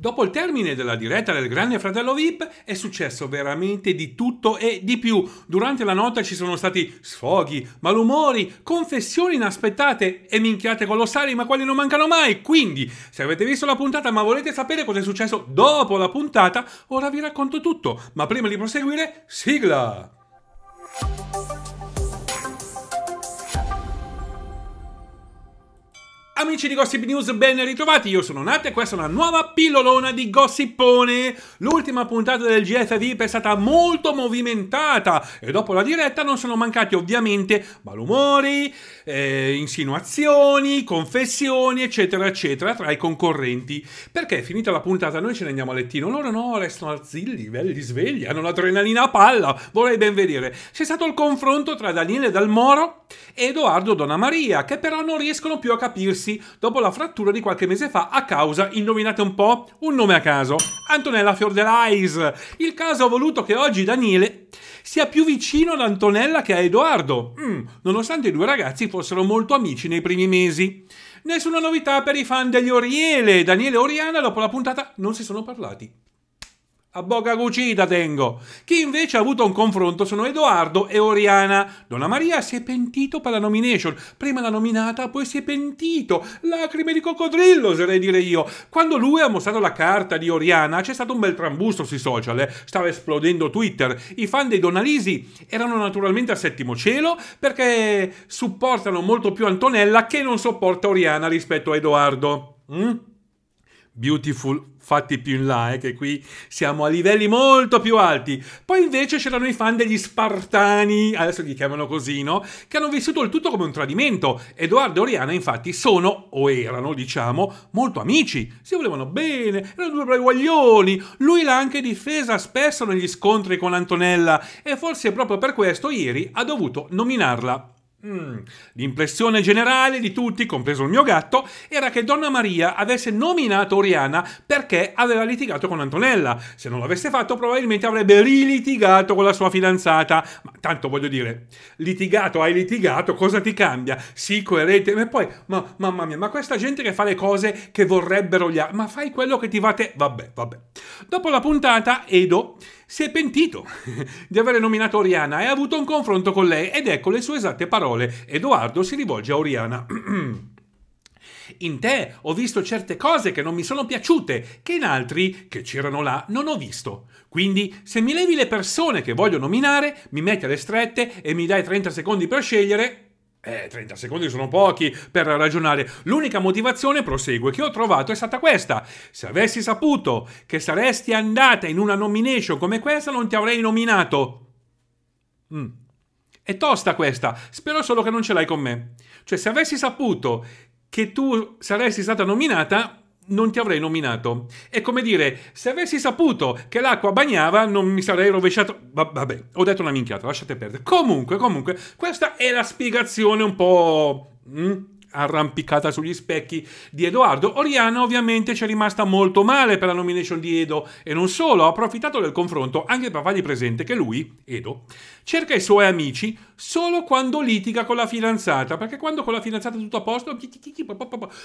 Dopo il termine della diretta del Grande Fratello VIP è successo veramente di tutto e di più. Durante la notte ci sono stati sfoghi, malumori, confessioni inaspettate e minchiate colossali, ma quali non mancano mai. Quindi, se avete visto la puntata ma volete sapere cosa è successo dopo la puntata, ora vi racconto tutto. Ma prima di proseguire, sigla! Amici di Gossip News, ben ritrovati, io sono Nat e questa è una nuova pillolona di Gossipone. L'ultima puntata del GF VIP è stata molto movimentata e dopo la diretta non sono mancati ovviamente malumori, eh, insinuazioni, confessioni, eccetera, eccetera, tra i concorrenti. Perché finita la puntata noi ce ne andiamo a lettino, loro no, restano arzilli, belli svegli, hanno l'adrenalina a palla, vorrei ben vedere. C'è stato il confronto tra Daniele Dalmoro e Edoardo Donamaria, che però non riescono più a capirsi mesi dopo la frattura di qualche mese fa a causa, indovinate un po', un nome a caso, Antonella Fiordelais. Il caso ha voluto che oggi Daniele sia più vicino ad Antonella che a Edoardo, mm, nonostante i due ragazzi fossero molto amici nei primi mesi. Nessuna novità per i fan degli Oriele. Daniele e Oriana dopo la puntata non si sono parlati. A bocca cucita tengo. Chi invece ha avuto un confronto sono Edoardo e Oriana. Donna Maria si è pentito per la nomination. Prima la nominata, poi si è pentito. Lacrime di coccodrillo, oserei dire io. Quando lui ha mostrato la carta di Oriana, c'è stato un bel trambusto sui social. Eh. Stava esplodendo Twitter. I fan dei Donalisi erano naturalmente a settimo cielo perché supportano molto più Antonella che non sopporta Oriana rispetto a Edoardo. Mm? Beautiful fatti più in là, e eh, che qui siamo a livelli molto più alti. Poi invece c'erano i fan degli Spartani, adesso li chiamano così, no? Che hanno vissuto il tutto come un tradimento. Edoardo e Oriana infatti sono, o erano diciamo, molto amici, si volevano bene, erano due bravi guaglioni. Lui l'ha anche difesa spesso negli scontri con Antonella e forse proprio per questo ieri ha dovuto nominarla Mm. L'impressione generale di tutti, compreso il mio gatto, era che Donna Maria avesse nominato Oriana perché aveva litigato con Antonella. Se non l'avesse fatto, probabilmente avrebbe rilitigato con la sua fidanzata. Ma tanto voglio dire, litigato hai litigato, cosa ti cambia? Sii coerente. Ma poi, ma, mamma mia, ma questa gente che fa le cose che vorrebbero gli altri, ma fai quello che ti va te. Vabbè, vabbè. Dopo la puntata, Edo si è pentito di aver nominato Oriana e ha avuto un confronto con lei ed ecco le sue esatte parole. Edoardo si rivolge a Oriana. In te ho visto certe cose che non mi sono piaciute, che in altri che c'erano là non ho visto. Quindi, se mi levi le persone che voglio nominare, mi metti alle strette e mi dai 30 secondi per scegliere, eh, 30 secondi sono pochi per ragionare. L'unica motivazione, prosegue, che ho trovato è stata questa. Se avessi saputo che saresti andata in una nomination come questa, non ti avrei nominato. Mm. È tosta questa. Spero solo che non ce l'hai con me. Cioè, se avessi saputo che tu saresti stata nominata, non ti avrei nominato. È come dire, se avessi saputo che l'acqua bagnava, non mi sarei rovesciato. Vabbè, ho detto una minchiata, lasciate perdere. Comunque, comunque, questa è la spiegazione un po'. Mm? arrampicata sugli specchi di Edoardo. Oriana ovviamente ci è rimasta molto male per la nomination di Edo e non solo, ha approfittato del confronto anche per fargli presente che lui, Edo, cerca i suoi amici solo quando litiga con la fidanzata, perché quando con la fidanzata è tutto a posto,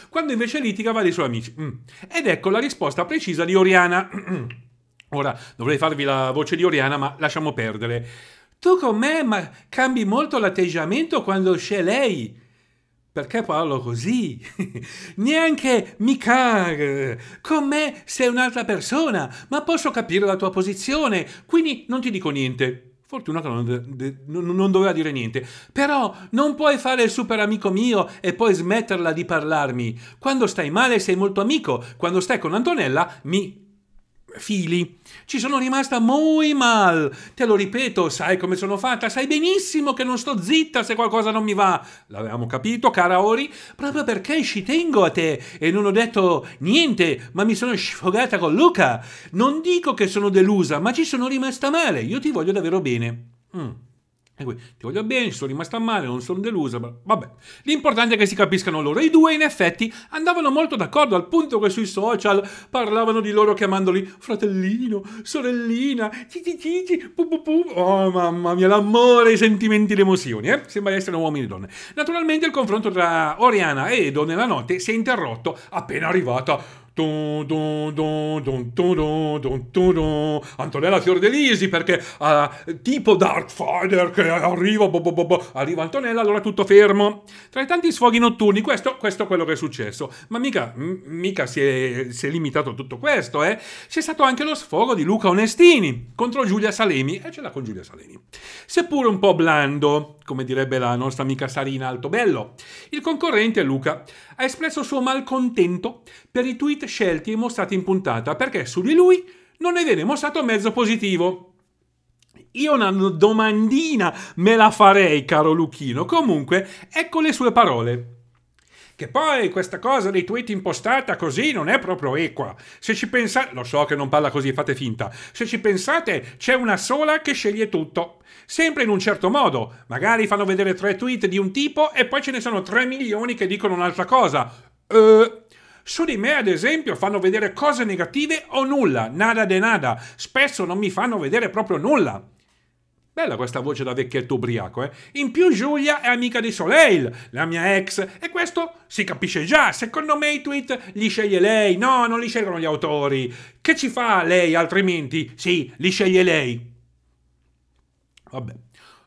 quando invece litiga va dai suoi amici. Mm. Ed ecco la risposta precisa di Oriana. Ora dovrei farvi la voce di Oriana, ma lasciamo perdere. Tu con me ma cambi molto l'atteggiamento quando c'è lei. Perché parlo così? Neanche Mikar! Con me sei un'altra persona, ma posso capire la tua posizione, quindi non ti dico niente. Fortunato non, non, doveva dire niente. Però non puoi fare il super amico mio e poi smetterla di parlarmi. Quando stai male sei molto amico, quando stai con Antonella mi fili. Ci sono rimasta molto mal. Te lo ripeto, sai come sono fatta, sai benissimo che non sto zitta se qualcosa non mi va. L'avevamo capito, cara Ori, proprio perché ci tengo a te e non ho detto niente, ma mi sono sfogata con Luca. Non dico che sono delusa, ma ci sono rimasta male. Io ti voglio davvero bene. Mm. E qui, ti voglio bene, ci sono rimasta male, non sono delusa, ma vabbè. L'importante è che si capiscano loro. I due, in effetti, andavano molto d'accordo, al punto che sui social parlavano di loro chiamandoli fratellino, sorellina, cicicici, pu pu Oh, mamma mia, l'amore, i sentimenti, le emozioni, eh? Sembra essere uomini e donne. Naturalmente il confronto tra Oriana e Edo nella notte si è interrotto appena arrivata Antonella Fiordelisi perché uh, tipo Dark Fighter che arriva, bo bo bo arriva Antonella, allora tutto fermo. Tra i tanti sfoghi notturni, questo, questo è quello che è successo. Ma mica, mica si, è, si, è, limitato a tutto questo, eh? C'è stato anche lo sfogo di Luca Onestini contro Giulia Salemi, e ce l'ha con Giulia Salemi. Seppure un po' blando, come direbbe la nostra amica Sarina Altobello, il concorrente Luca ha espresso il suo malcontento per i tweet scelti e mostrati in puntata, perché su di lui non ne viene mostrato mezzo positivo. Io una domandina me la farei, caro Luchino. Comunque, ecco le sue parole. Che poi questa cosa dei tweet impostata così non è proprio equa. Se ci pensate, lo so che non parla così, fate finta. Se ci pensate, c'è una sola che sceglie tutto. Sempre in un certo modo. Magari fanno vedere tre tweet di un tipo e poi ce ne sono tre milioni che dicono un'altra cosa. Eh. Su di me, ad esempio, fanno vedere cose negative o nulla, nada de nada. Spesso non mi fanno vedere proprio nulla. Bella questa voce da vecchietto ubriaco, eh? In più Giulia è amica di Soleil, la mia ex, e questo si capisce già. Secondo me i tweet li sceglie lei. No, non li scelgono gli autori. Che ci fa lei altrimenti? Sì, li sceglie lei. Vabbè.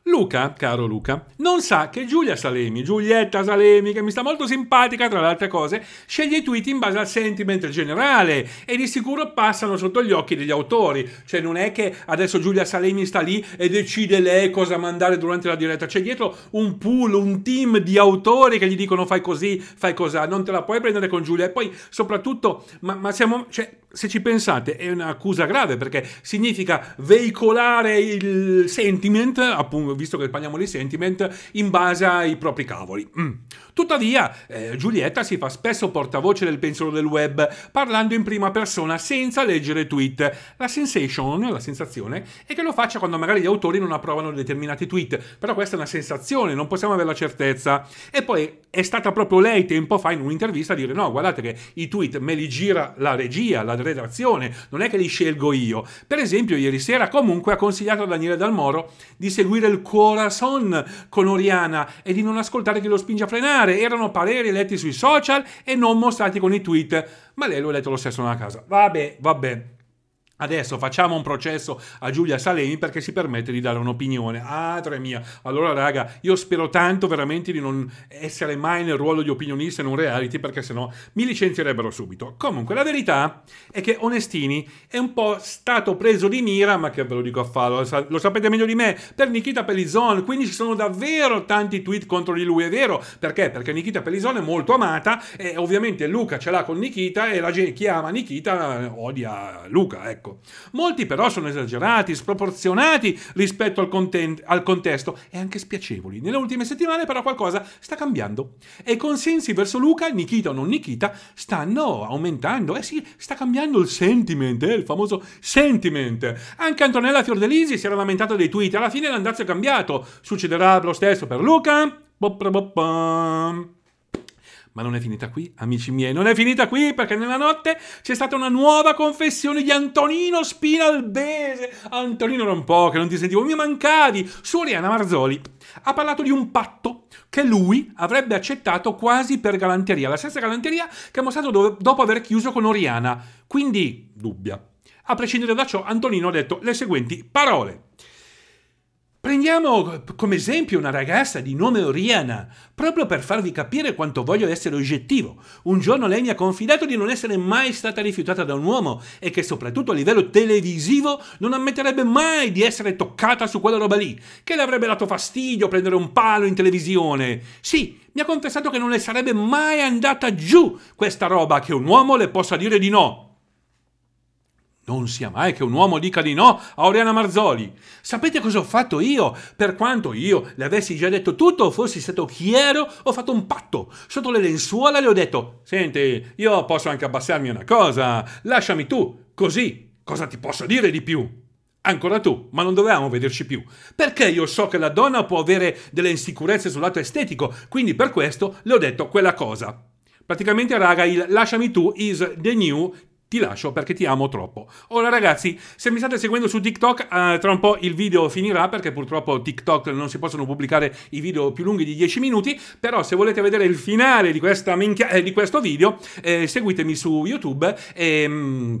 Luca, caro Luca, non sa che Giulia Salemi, Giulietta Salemi, che mi sta molto simpatica tra le altre cose, sceglie i tweet in base al sentiment generale e di sicuro passano sotto gli occhi degli autori. Cioè non è che adesso Giulia Salemi sta lì e decide lei cosa mandare durante la diretta, c'è dietro un pool, un team di autori che gli dicono fai così, fai così, non te la puoi prendere con Giulia. E poi soprattutto, ma, ma siamo... Cioè, se ci pensate è un'accusa grave perché significa veicolare il sentiment, appunto, visto che parliamo di sentiment, in base ai propri cavoli. Mm. Tuttavia, eh, Giulietta si fa spesso portavoce del pensiero del web, parlando in prima persona senza leggere tweet. La sensation, la sensazione, è che lo faccia quando magari gli autori non approvano determinati tweet, però questa è una sensazione, non possiamo avere la certezza. E poi è stata proprio lei tempo fa in un'intervista a dire no, guardate che i tweet me li gira la regia, la redazione, non è che li scelgo io. Per esempio, ieri sera comunque ha consigliato a Daniele Dalmoro di seguire il Corazon con Oriana e di non ascoltare chi lo spinge a frenare pare erano pareri letti sui social e non mostrati con i tweet, ma lei lo ha letto lo stesso nella casa. Vabbè, vabbè. Adesso facciamo un processo a Giulia Salemi perché si permette di dare un'opinione. Ah, tre mia. Allora, raga, io spero tanto veramente di non essere mai nel ruolo di opinionista in un reality perché sennò mi licenzierebbero subito. Comunque, la verità è che Onestini è un po' stato preso di mira, ma che ve lo dico a farlo, lo sapete meglio di me, per Nikita Pelizon. Quindi ci sono davvero tanti tweet contro di lui, è vero? Perché? Perché Nikita Pelizon è molto amata e ovviamente Luca ce l'ha con Nikita e la gente, chi ama Nikita odia Luca, ecco corpo. Molti però sono esagerati, sproporzionati rispetto al, content- al contesto e anche spiacevoli. Nelle ultime settimane però qualcosa sta cambiando e i consensi verso Luca, Nikita o non Nikita, stanno aumentando. Eh sì, sta cambiando il sentiment, eh, il famoso sentiment. Anche Antonella Fiordelisi si era lamentata dei tweet, alla fine l'andazzo è cambiato. Succederà lo stesso per Luca? Bop, bop, bop. Ma non è finita qui, amici miei, non è finita qui perché nella notte c'è stata una nuova confessione di Antonino Spinalbese. Antonino non un po' che non ti sentivo, mi mancavi. Su Oriana Marzoli ha parlato di un patto che lui avrebbe accettato quasi per galanteria, la stessa galanteria che ha mostrato do dopo aver chiuso con Oriana. Quindi, dubbia. A prescindere da ciò, Antonino ha detto le seguenti parole. Prendiamo eh, come esempio una ragazza di nome Oriana, proprio per farvi capire quanto voglio essere oggettivo. Un giorno lei mi ha confidato di non essere mai stata rifiutata da un uomo e che soprattutto a livello televisivo non ammetterebbe mai di essere toccata su quella roba lì, che le avrebbe dato fastidio prendere un palo in televisione. Sì, mi ha confessato che non le sarebbe mai andata giù questa roba che un uomo le possa dire di no. Non sia mai che un uomo dica di no a Oriana Marzoli. Sapete cosa ho fatto io? Per quanto io le avessi già detto tutto, fossi stato chiaro, ho fatto un patto. Sotto le lenzuola le ho detto: Senti, io posso anche abbassarmi una cosa, lasciami tu, così cosa ti posso dire di più? Ancora tu, ma non dovevamo vederci più. Perché io so che la donna può avere delle insicurezze sul lato estetico, quindi per questo le ho detto quella cosa. Praticamente, raga, il lasciami tu is the new ti lascio perché ti amo troppo. Ora ragazzi, se mi state seguendo su TikTok, eh, tra un po' il video finirà perché purtroppo TikTok non si possono pubblicare i video più lunghi di 10 minuti, però se volete vedere il finale di, questa minchia- eh, di questo video, eh, seguitemi su YouTube e... Ehm, Mh,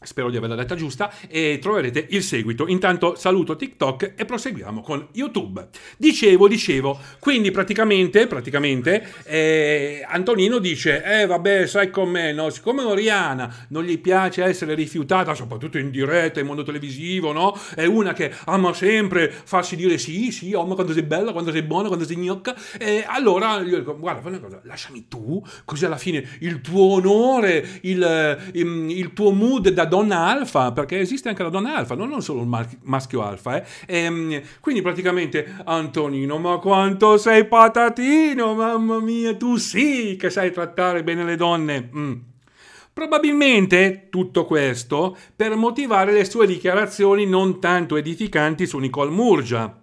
Spero di averla detta giusta e troverete il seguito. Intanto saluto TikTok e proseguiamo con YouTube. Dicevo, dicevo, quindi praticamente, praticamente eh, Antonino dice, eh vabbè sai com'è, no? siccome Oriana non gli piace essere rifiutata, soprattutto in diretta, in mondo televisivo, no? È una che ama sempre farsi dire sì, sì, ama quando sei bella, quando sei buona, quando sei gnocca. E allora io dico, guarda, fai una cosa, lasciami tu, così alla fine il tuo onore, il, il, ehm, il tuo mood da donna alfa, perché esiste anche la donna alfa, non solo il maschio alfa. Eh. E, ehm, quindi praticamente, Antonino, ma quanto sei patatino, mamma mia, tu sì che sai trattare bene le donne. Mm. Probabilmente tutto questo per motivare le sue dichiarazioni non tanto edificanti su Nicole Murgia.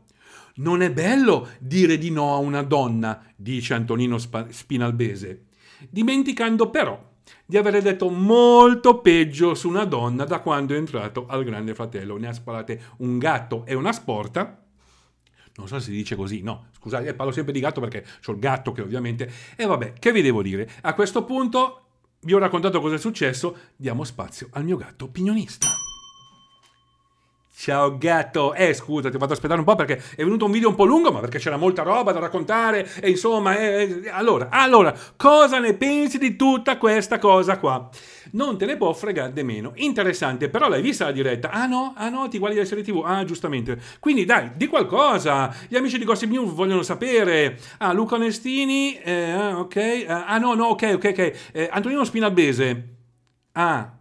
Non è bello dire di no a una donna, dice Antonino Spinalbese, dimenticando però di aver detto molto peggio su una donna da quando è entrato al Grande Fratello. Ne ha sparate un gatto e una sporta. Non so se si dice così, no, scusate, parlo sempre di gatto perché ho il gatto che ovviamente... E vabbè, che vi devo dire? A questo punto vi ho raccontato cosa è successo, diamo spazio al mio gatto opinionista. Ciao gatto, eh scusa ti vado ad aspettare un po' perché è venuto un video un po' lungo ma perché c'era molta roba da raccontare e insomma, eh, eh allora, allora, cosa ne pensi di tutta questa cosa qua? Non te ne può fregare meno, interessante, però l'hai vista la diretta? Ah no, ah no, ti guardi la serie tv, ah giustamente, quindi dai, di qualcosa, gli amici di Gossip News vogliono sapere, ah Luca Onestini, eh, ah, ok, ah, ah no, no, ok, ok, ok, eh, Antonino Spinabese, ah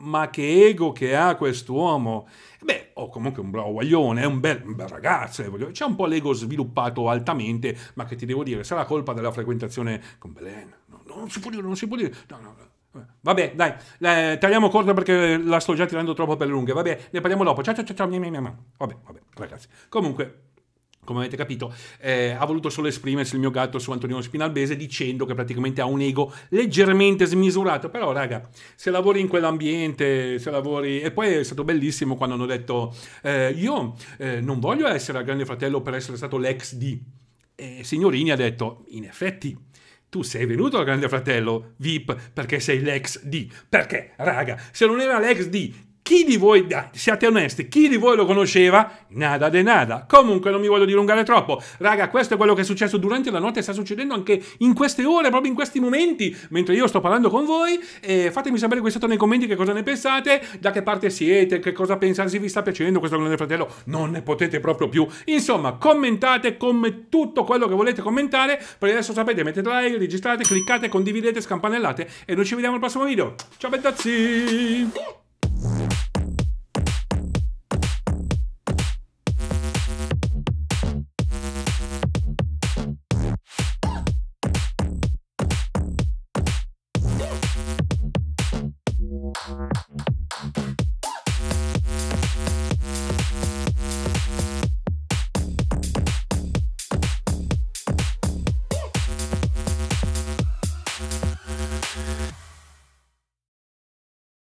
ma che ego che ha quest'uomo? Beh, o comunque un bravo guaglione, è un bel, un bel ragazzo, eh, c'è un po' l'ego sviluppato altamente, ma che ti devo dire, sarà colpa della frequentazione con Belen. No, no, non si può dire, non si può dire. No, no, no. Vabbè, dai, eh, tagliamo corta perché la sto già tirando troppo per le lunghe. Vabbè, ne parliamo dopo. Ciao, ciao, ciao, ciao. Vabbè, vabbè, ragazzi. Comunque, come avete capito, eh, ha voluto solo esprimersi il mio gatto su Antonino Spinalbese dicendo che praticamente ha un ego leggermente smisurato, però raga, se lavori in quell'ambiente, se lavori... E poi è stato bellissimo quando hanno detto, eh, io eh, non voglio essere al grande fratello per essere stato l'ex di... E Signorini ha detto, in effetti, tu sei venuto al Grande Fratello VIP perché sei l'ex D. Perché, raga, se non era l'ex D chi di voi, siate onesti, chi di voi lo conosceva? Nada de nada. Comunque non mi voglio dilungare troppo. Raga, questo è quello che è successo durante la notte, sta succedendo anche in queste ore, proprio in questi momenti, mentre io sto parlando con voi. E fatemi sapere qui sotto nei commenti che cosa ne pensate, da che parte siete, che cosa pensate, se vi sta piacendo questo grande fratello, non ne potete proprio più. Insomma, commentate come tutto quello che volete commentare, per adesso sapete, mettete like, registrate, cliccate, condividete, scampanellate e noi ci vediamo al prossimo video. Ciao bettazzi!